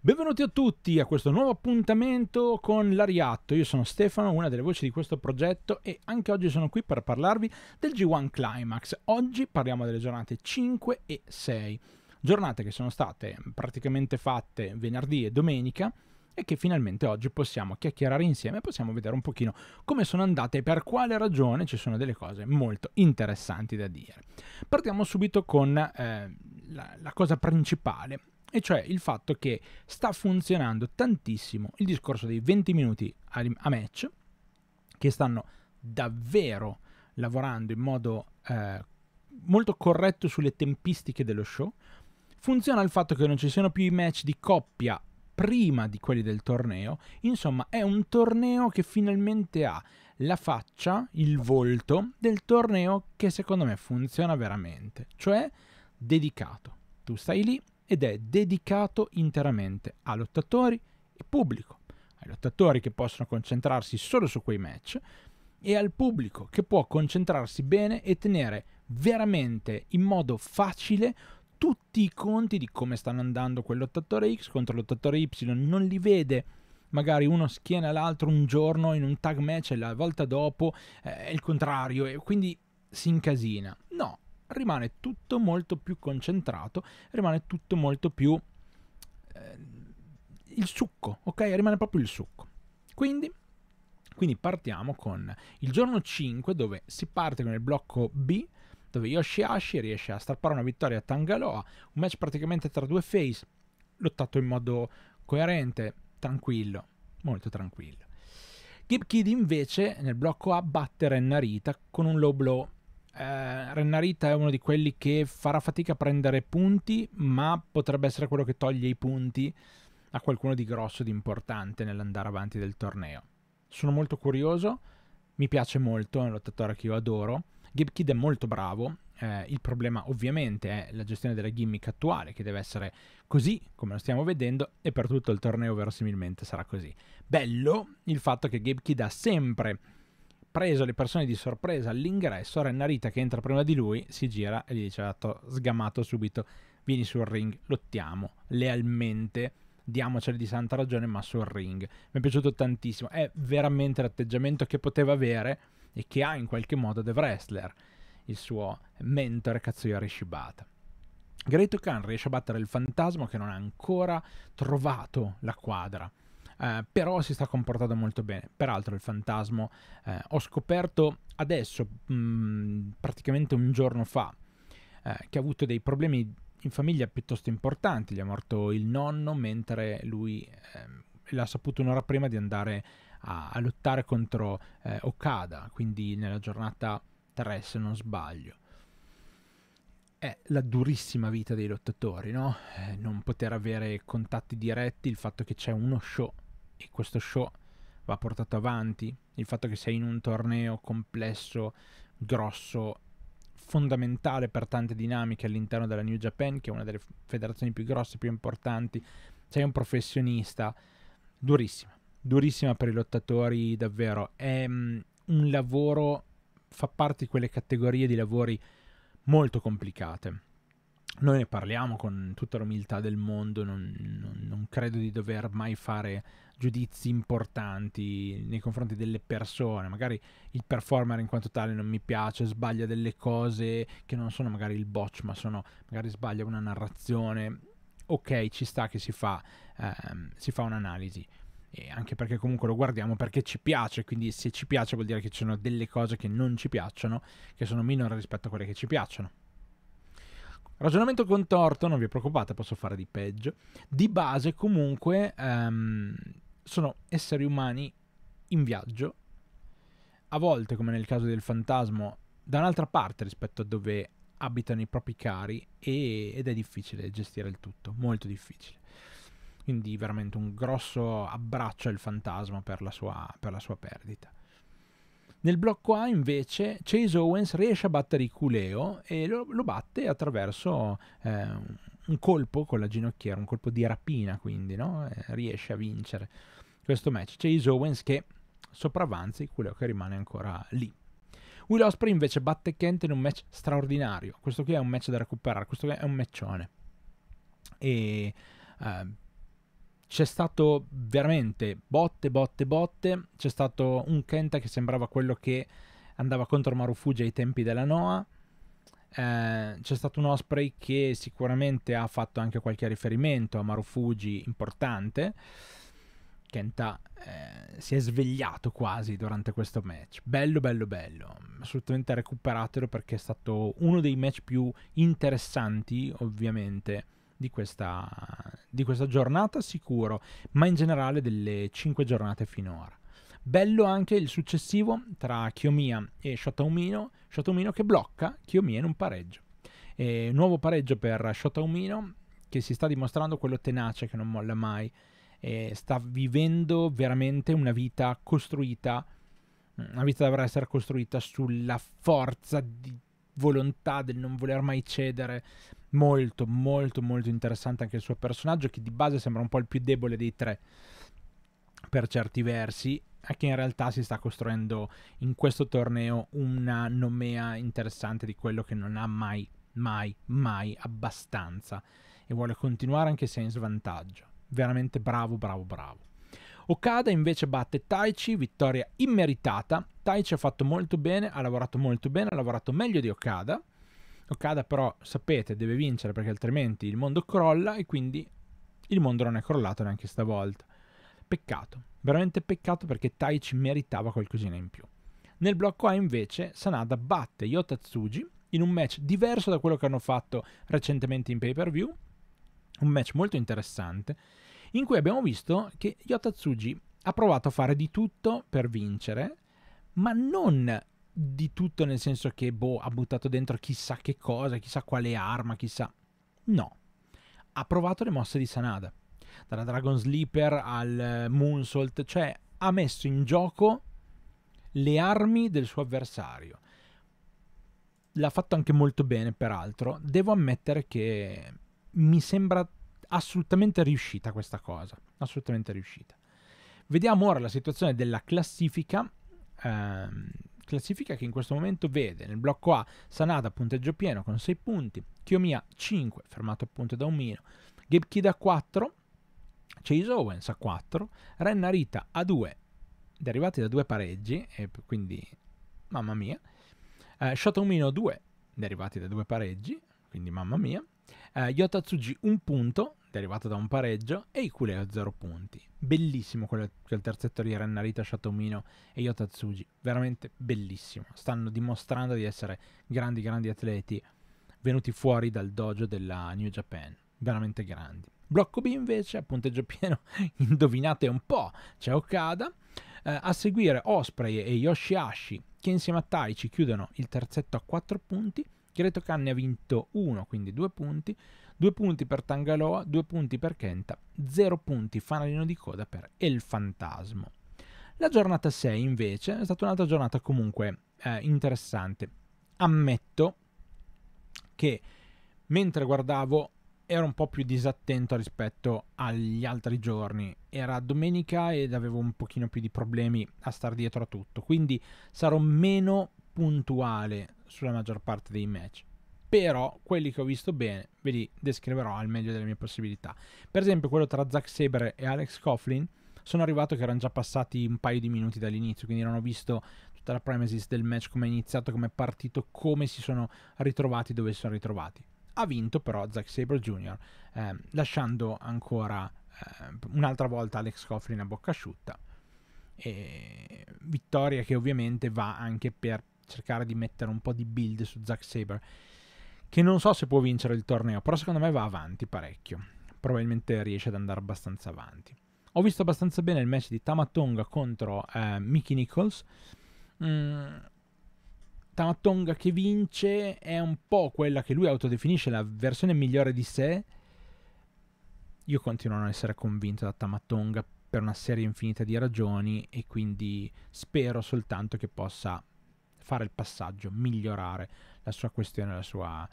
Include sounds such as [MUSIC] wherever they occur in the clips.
Benvenuti a tutti a questo nuovo appuntamento con l'Ariatto. Io sono Stefano, una delle voci di questo progetto e anche oggi sono qui per parlarvi del G1 Climax. Oggi parliamo delle giornate 5 e 6, giornate che sono state praticamente fatte venerdì e domenica e che finalmente oggi possiamo chiacchierare insieme, possiamo vedere un pochino come sono andate e per quale ragione ci sono delle cose molto interessanti da dire. Partiamo subito con eh, la, la cosa principale e cioè il fatto che sta funzionando tantissimo il discorso dei 20 minuti a match, che stanno davvero lavorando in modo eh, molto corretto sulle tempistiche dello show. Funziona il fatto che non ci siano più i match di coppia prima di quelli del torneo. Insomma, è un torneo che finalmente ha la faccia, il volto del torneo che secondo me funziona veramente, cioè dedicato. Tu stai lì, ed è dedicato interamente a lottatori e pubblico, ai lottatori che possono concentrarsi solo su quei match e al pubblico che può concentrarsi bene e tenere veramente in modo facile tutti i conti di come stanno andando quel lottatore X contro il lottatore Y, non li vede magari uno schiena l'altro un giorno in un tag match e la volta dopo eh, è il contrario e quindi si incasina. No, rimane tutto molto più concentrato, rimane tutto molto più... Eh, il succo, ok? Rimane proprio il succo. Quindi, quindi partiamo con il giorno 5 dove si parte con il blocco B dove Yoshihashi riesce a strappare una vittoria a Tangaloa, un match praticamente tra due face, lottato in modo coerente, tranquillo, molto tranquillo. Gib Kid invece nel blocco A batte Narita con un low blow eh, Rennarita è uno di quelli che farà fatica a prendere punti, ma potrebbe essere quello che toglie i punti a qualcuno di grosso, di importante nell'andare avanti del torneo. Sono molto curioso, mi piace molto, è un lottatore che io adoro. Gibkid è molto bravo, eh, il problema ovviamente è la gestione della gimmick attuale, che deve essere così, come lo stiamo vedendo, e per tutto il torneo verosimilmente sarà così. Bello il fatto che Gibkid ha sempre preso le persone di sorpresa all'ingresso, Rennarita che entra prima di lui si gira e gli dice dato sgamato subito vieni sul ring, lottiamo lealmente, diamocene di santa ragione ma sul ring. Mi è piaciuto tantissimo, è veramente l'atteggiamento che poteva avere e che ha in qualche modo The Wrestler, il suo mentor Katsuyori Shibata. Great Khan riesce a battere il fantasma che non ha ancora trovato la quadra eh, però si sta comportando molto bene. Peraltro il fantasma eh, ho scoperto adesso, mh, mm, praticamente un giorno fa, eh, che ha avuto dei problemi in famiglia piuttosto importanti, gli è morto il nonno mentre lui ehm, l'ha saputo un'ora prima di andare a, a lottare contro eh, Okada, quindi nella giornata 3 se non sbaglio è la durissima vita dei lottatori, no? Eh, non poter avere contatti diretti, il fatto che c'è uno show e questo show va portato avanti, il fatto che sei in un torneo complesso, grosso, fondamentale per tante dinamiche all'interno della New Japan, che è una delle federazioni più grosse, e più importanti, sei un professionista, durissima, durissima per i lottatori davvero, è mm, un lavoro, fa parte di quelle categorie di lavori molto complicate noi ne parliamo con tutta l'umiltà del mondo, non, non, non, credo di dover mai fare giudizi importanti nei confronti delle persone, magari il performer in quanto tale non mi piace, sbaglia delle cose che non sono magari il botch, ma sono magari sbaglia una narrazione, ok ci sta che si fa, ehm, si fa un'analisi. E anche perché comunque lo guardiamo perché ci piace, quindi se ci piace vuol dire che ci sono delle cose che non ci piacciono, che sono minore rispetto a quelle che ci piacciono Ragionamento contorto, non vi preoccupate, posso fare di peggio. Di base comunque um, sono esseri umani in viaggio, a volte come nel caso del fantasma, da un'altra parte rispetto a dove abitano i propri cari e, ed è difficile gestire il tutto, molto difficile. Quindi veramente un grosso abbraccio al fantasma per la sua, per la sua perdita. Nel blocco A invece Chase Owens riesce a battere Culeo e lo, lo batte attraverso eh, un colpo con la ginocchiera, un colpo di rapina quindi, no? Eh, riesce a vincere questo match. Chase Owens che sopravvanza Culeo che rimane ancora lì. Will Osprey invece batte Kent in un match straordinario, questo qui è un match da recuperare, questo qui è un matchone. E... Eh, c'è stato veramente botte, botte, botte. C'è stato un Kenta che sembrava quello che andava contro Marufuji ai tempi della Noa. Eh, c'è stato un Osprey che sicuramente ha fatto anche qualche riferimento a Marufuji importante. Kenta eh, si è svegliato quasi durante questo match. Bello, bello, bello. Assolutamente recuperatelo perché è stato uno dei match più interessanti, ovviamente di questa, di questa giornata sicuro, ma in generale delle 5 giornate finora. Bello anche il successivo tra Chiomia e Shotaumino, Shotaumino che blocca Chiomia in un pareggio. E nuovo pareggio per Shotaumino che si sta dimostrando quello tenace che non molla mai e sta vivendo veramente una vita costruita, una vita dovrà essere costruita sulla forza di volontà del non voler mai cedere. Molto, molto, molto interessante anche il suo personaggio, che di base sembra un po' il più debole dei tre per certi versi, e che in realtà si sta costruendo in questo torneo una nomea interessante di quello che non ha mai, mai, mai abbastanza e vuole continuare anche se è in svantaggio. Veramente bravo, bravo, bravo. Okada invece batte Taichi, vittoria immeritata. Taichi ha fatto molto bene, ha lavorato molto bene, ha lavorato meglio di Okada. Okada però, sapete, deve vincere perché altrimenti il mondo crolla e quindi il mondo non è crollato neanche stavolta. Peccato, veramente peccato perché Taichi meritava qualcosina in più. Nel blocco A invece Sanada batte Yota Tsuji in un match diverso da quello che hanno fatto recentemente in pay per view, un match molto interessante in cui abbiamo visto che Yotatsuji ha provato a fare di tutto per vincere, ma non di tutto nel senso che, boh, ha buttato dentro chissà che cosa, chissà quale arma, chissà... No. Ha provato le mosse di Sanada, dalla Dragon Sleeper al Moonsault, cioè ha messo in gioco le armi del suo avversario. L'ha fatto anche molto bene, peraltro. Devo ammettere che mi sembra assolutamente riuscita questa cosa, assolutamente riuscita. Vediamo ora la situazione della classifica, ehm, classifica che in questo momento vede nel blocco A Sanada punteggio pieno con 6 punti, Chiomia 5, fermato appunto da un mino, Gabkid 4, Chase Owens a 4, Renna Rita a 2, derivati da due pareggi, e quindi mamma mia, eh, Shotomino a 2, derivati da due pareggi, quindi mamma mia, eh, Yotatsuji un punto, derivato da un pareggio, e Ikuleo zero punti. Bellissimo quel, quel terzetto di Rennarita, Shatomino e Yotatsuji, veramente bellissimo. Stanno dimostrando di essere grandi, grandi atleti venuti fuori dal dojo della New Japan, veramente grandi. Blocco B invece, a punteggio [LAUGHS] pieno, indovinate un po', c'è Okada. Eh, a seguire Osprey e Yoshiashi, che insieme a Taichi chiudono il terzetto a 4 punti. Greto Khan ne ha vinto uno, quindi due punti, Due punti per Tangaloa, due punti per Kenta, zero punti fanalino di coda per El Fantasmo. La giornata 6 invece è stata un'altra giornata comunque eh, interessante. Ammetto che mentre guardavo ero un po' più disattento rispetto agli altri giorni. Era domenica ed avevo un pochino più di problemi a star dietro a tutto, quindi sarò meno puntuale sulla maggior parte dei match. Però quelli che ho visto bene ve li descriverò al meglio delle mie possibilità. Per esempio, quello tra Zack Sabre e Alex Coughlin. Sono arrivato che erano già passati un paio di minuti dall'inizio, quindi erano visto tutta la premises del match, come è iniziato, come è partito, come si sono ritrovati, dove si sono ritrovati. Ha vinto però Zack Sabre Jr., ehm, lasciando ancora ehm, un'altra volta Alex Coughlin a bocca asciutta. E vittoria che ovviamente va anche per cercare di mettere un po' di build su Zack Saber, che non so se può vincere il torneo, però secondo me va avanti parecchio. Probabilmente riesce ad andare abbastanza avanti. Ho visto abbastanza bene il match di Tamatonga contro eh, Mickey Nichols. Mm, Tamatonga che vince è un po' quella che lui autodefinisce la versione migliore di sé. Io continuo a non essere convinto da Tamatonga per una serie infinita di ragioni e quindi spero soltanto che possa fare il passaggio, migliorare la sua questione, la sua,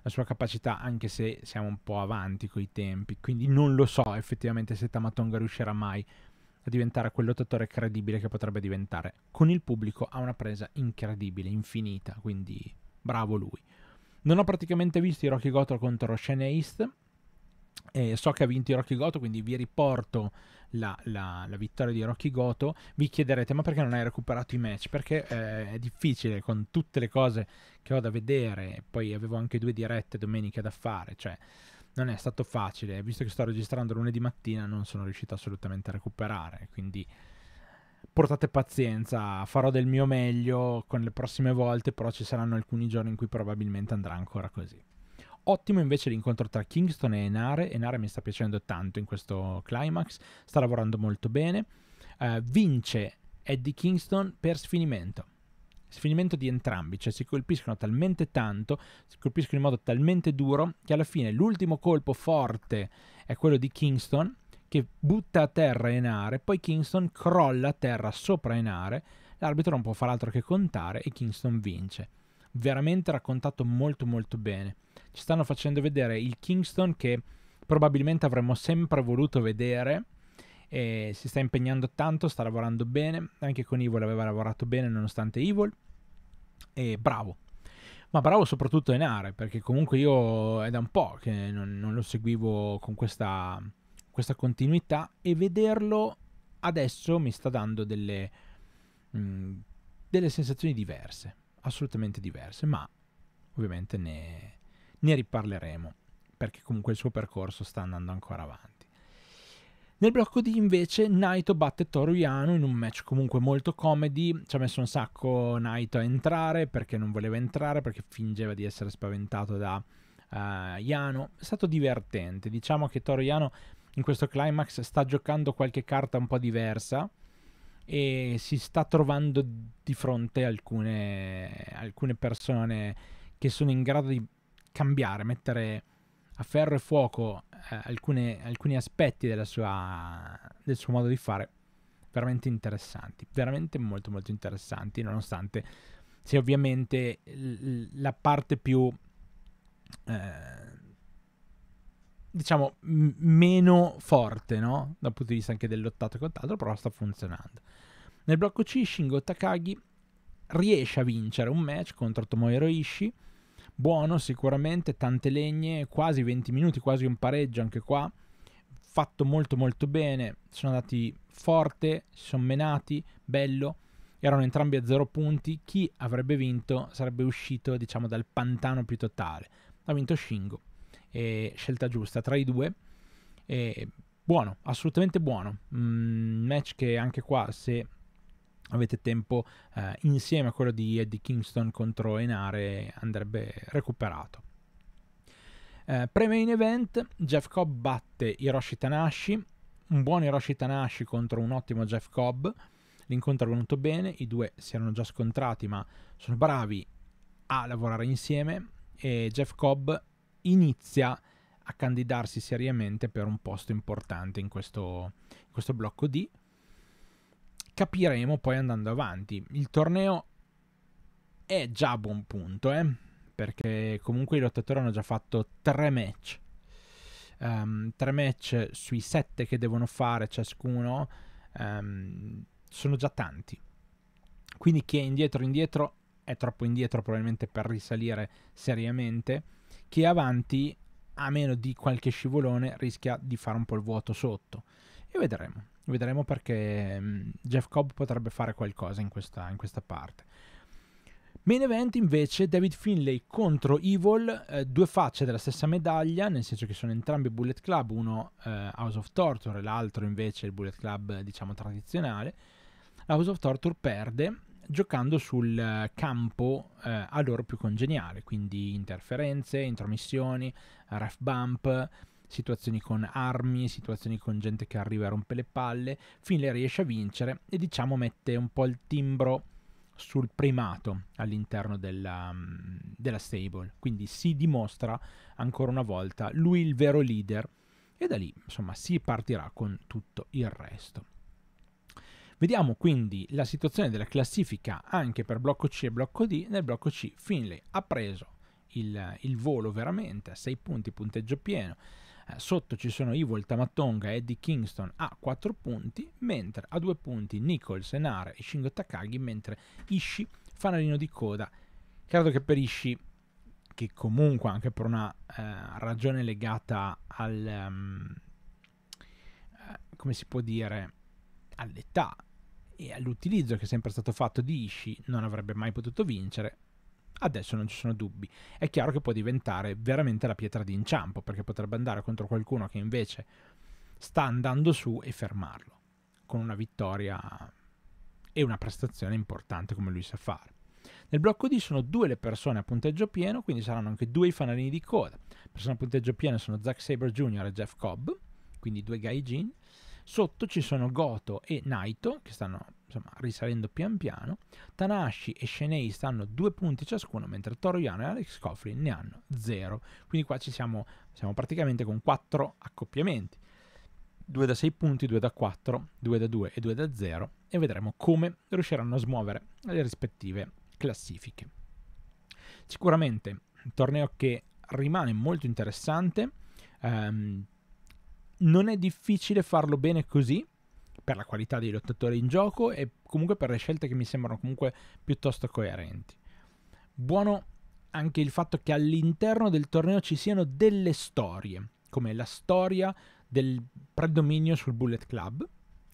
la sua capacità, anche se siamo un po' avanti coi tempi. Quindi non lo so effettivamente se Tamatonga riuscirà mai a diventare quel lottatore credibile che potrebbe diventare. Con il pubblico ha una presa incredibile, infinita, quindi bravo lui. Non ho praticamente visto i Rocky Goto contro Shane East, eh, so che ha vinto Rocky Goto, quindi vi riporto la, la, la, vittoria di Rocky Goto. Vi chiederete: ma perché non hai recuperato i match? Perché eh, è difficile con tutte le cose che ho da vedere. Poi avevo anche due dirette domenica da fare, cioè non è stato facile. Visto che sto registrando lunedì mattina, non sono riuscito assolutamente a recuperare. Quindi portate pazienza, farò del mio meglio con le prossime volte, però ci saranno alcuni giorni in cui probabilmente andrà ancora così. Ottimo invece l'incontro tra Kingston e Enare. Enare mi sta piacendo tanto in questo climax, sta lavorando molto bene. Uh, vince Eddie Kingston per sfinimento. Sfinimento di entrambi, cioè si colpiscono talmente tanto, si colpiscono in modo talmente duro che alla fine l'ultimo colpo forte è quello di Kingston che butta a terra Enare, poi Kingston crolla a terra sopra Enare, l'arbitro non può far altro che contare e Kingston vince. Veramente raccontato molto molto bene ci stanno facendo vedere il Kingston che probabilmente avremmo sempre voluto vedere. E si sta impegnando tanto, sta lavorando bene, anche con Evil aveva lavorato bene nonostante Evil. E bravo, ma bravo soprattutto Enare, perché comunque io è da un po' che non, non lo seguivo con questa, questa, continuità e vederlo adesso mi sta dando delle, mh, mm, delle sensazioni diverse, assolutamente diverse, ma ovviamente ne, ne riparleremo, perché comunque il suo percorso sta andando ancora avanti. Nel blocco D invece Naito batte Toruyano in un match comunque molto comedy, ci ha messo un sacco Naito a entrare perché non voleva entrare, perché fingeva di essere spaventato da uh, Yano, è stato divertente, diciamo che Toruyano in questo climax sta giocando qualche carta un po' diversa e si sta trovando di fronte alcune, alcune persone che sono in grado di cambiare, mettere a ferro e fuoco eh, alcune, alcuni aspetti sua, del suo modo di fare veramente interessanti, veramente molto molto interessanti, nonostante sia ovviamente l- la parte più, eh, diciamo, m- meno forte, no? Dal punto di vista anche dell'ottato e quant'altro, però sta funzionando. Nel blocco C Shingo Takagi riesce a vincere un match contro Tomohiro Ishii, buono sicuramente, tante legne, quasi 20 minuti, quasi un pareggio anche qua, fatto molto molto bene, sono andati forte, si sono menati, bello, erano entrambi a zero punti, chi avrebbe vinto sarebbe uscito diciamo dal pantano più totale, ha vinto Shingo, e scelta giusta tra i due, e buono, assolutamente buono, mm, match che anche qua se avete tempo eh, insieme a quello di Eddie Kingston contro Enare andrebbe recuperato. Eh, pre-main event, Jeff Cobb batte Hiroshi Tanashi, un buon Hiroshi Tanashi contro un ottimo Jeff Cobb, l'incontro è venuto bene, i due si erano già scontrati ma sono bravi a lavorare insieme e Jeff Cobb inizia a candidarsi seriamente per un posto importante in questo, in questo blocco D, Capiremo poi andando avanti. Il torneo è già a buon punto, eh? perché comunque i lottatori hanno già fatto tre match. Um, tre match sui sette che devono fare ciascuno um, sono già tanti. Quindi chi è indietro indietro è troppo indietro probabilmente per risalire seriamente. Chi è avanti, a meno di qualche scivolone, rischia di fare un po' il vuoto sotto. E vedremo. Vedremo perché mm, Jeff Cobb potrebbe fare qualcosa in questa, in questa parte. Main event invece David Finlay contro Evil, eh, due facce della stessa medaglia, nel senso che sono entrambi Bullet Club, uno eh, House of Torture e l'altro invece il Bullet Club diciamo tradizionale. House of Torture perde giocando sul eh, campo eh, a loro più congeniale, quindi interferenze, intromissioni, ref bump, situazioni con armi, situazioni con gente che arriva e rompe le palle, Finley riesce a vincere e diciamo mette un po' il timbro sul primato all'interno della, mm, della stable, quindi si dimostra ancora una volta lui il vero leader e da lì insomma si partirà con tutto il resto. Vediamo quindi la situazione della classifica anche per blocco C e blocco D. Nel blocco C Finlay ha preso il, il volo veramente a 6 punti, punteggio pieno. Eh, sotto ci sono Evil, Tamatonga e Eddie Kingston a 4 punti, mentre a 2 punti Nichols, Senare e Shingo Takagi, mentre Ishi, fanalino di coda. Credo che per Ishi, che comunque anche per una eh, ragione legata al... Um, eh, come si può dire? all'età e all'utilizzo che è sempre stato fatto di Ishi non avrebbe mai potuto vincere Adesso non ci sono dubbi. È chiaro che può diventare veramente la pietra d'inciampo, perché potrebbe andare contro qualcuno che invece sta andando su e fermarlo, con una vittoria e una prestazione importante come lui sa fare. Nel blocco D sono due le persone a punteggio pieno, quindi saranno anche due i fanalini di coda. Persone a punteggio pieno sono Zack Sabre Jr. e Jeff Cobb, quindi due gaijin. Sotto ci sono Goto e Naito, che stanno insomma, risalendo pian piano, Tanashi e Shenei stanno due punti ciascuno, mentre Toroyano e Alex Coffrey ne hanno zero. Quindi qua ci siamo, siamo praticamente con quattro accoppiamenti. 2 da 6 punti, 2 da 4, 2 da 2 e 2 da 0 e vedremo come riusciranno a smuovere le rispettive classifiche. Sicuramente un torneo che rimane molto interessante, um, non è difficile farlo bene così per la qualità dei lottatori in gioco e comunque per le scelte che mi sembrano comunque piuttosto coerenti. Buono anche il fatto che all'interno del torneo ci siano delle storie, come la storia del predominio sul Bullet Club,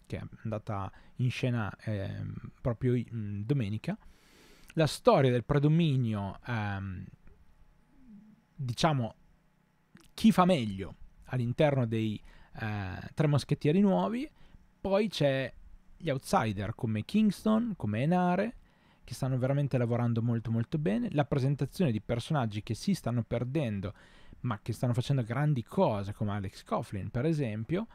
che è andata in scena eh, proprio mh, domenica, la storia del predominio, ehm, diciamo, chi fa meglio all'interno dei eh, tre moschettieri nuovi poi c'è gli outsider come Kingston, come Enare, che stanno veramente lavorando molto molto bene. La presentazione di personaggi che si stanno perdendo, ma che stanno facendo grandi cose, come Alex Coughlin per esempio.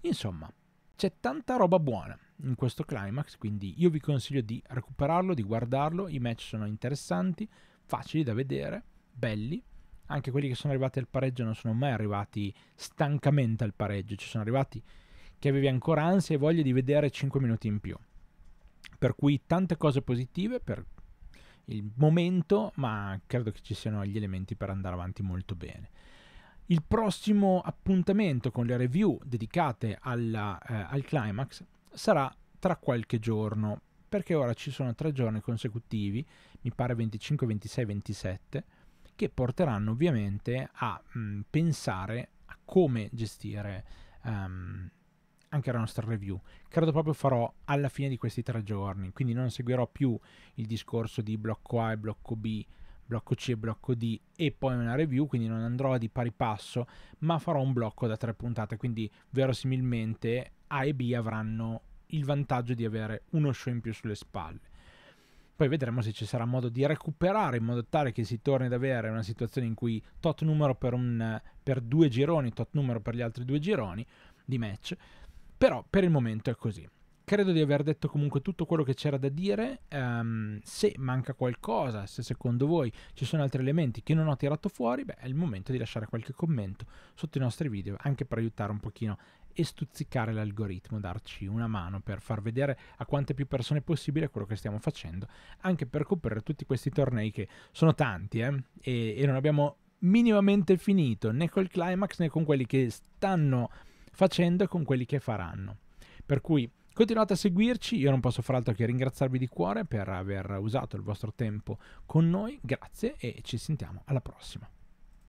Insomma, c'è tanta roba buona in questo climax, quindi io vi consiglio di recuperarlo, di guardarlo, i match sono interessanti, facili da vedere, belli, anche quelli che sono arrivati al pareggio non sono mai arrivati stancamente al pareggio, ci sono arrivati che avevi ancora ansia e voglia di vedere 5 minuti in più. Per cui tante cose positive per il momento, ma credo che ci siano gli elementi per andare avanti molto bene. Il prossimo appuntamento con le review dedicate alla, eh, al climax sarà tra qualche giorno, perché ora ci sono tre giorni consecutivi, mi pare 25, 26, 27, che porteranno ovviamente a mh, mm, pensare a come gestire um, anche la nostra review. Credo proprio farò alla fine di questi tre giorni, quindi non seguirò più il discorso di blocco A e blocco B, blocco C e blocco D e poi una review, quindi non andrò di pari passo, ma farò un blocco da tre puntate, quindi verosimilmente A e B avranno il vantaggio di avere uno show in più sulle spalle. Poi vedremo se ci sarà modo di recuperare in modo tale che si torni ad avere una situazione in cui tot numero per, un, per due gironi, tot numero per gli altri due gironi di match però per il momento è così. Credo di aver detto comunque tutto quello che c'era da dire. Um, se manca qualcosa, se secondo voi ci sono altri elementi che non ho tirato fuori, beh, è il momento di lasciare qualche commento sotto i nostri video, anche per aiutare un pochino e stuzzicare l'algoritmo, darci una mano per far vedere a quante più persone possibile quello che stiamo facendo, anche per coprire tutti questi tornei che sono tanti eh? e, e non abbiamo minimamente finito né col climax né con quelli che stanno facendo e con quelli che faranno. Per cui continuate a seguirci, io non posso far altro che ringraziarvi di cuore per aver usato il vostro tempo con noi, grazie e ci sentiamo alla prossima.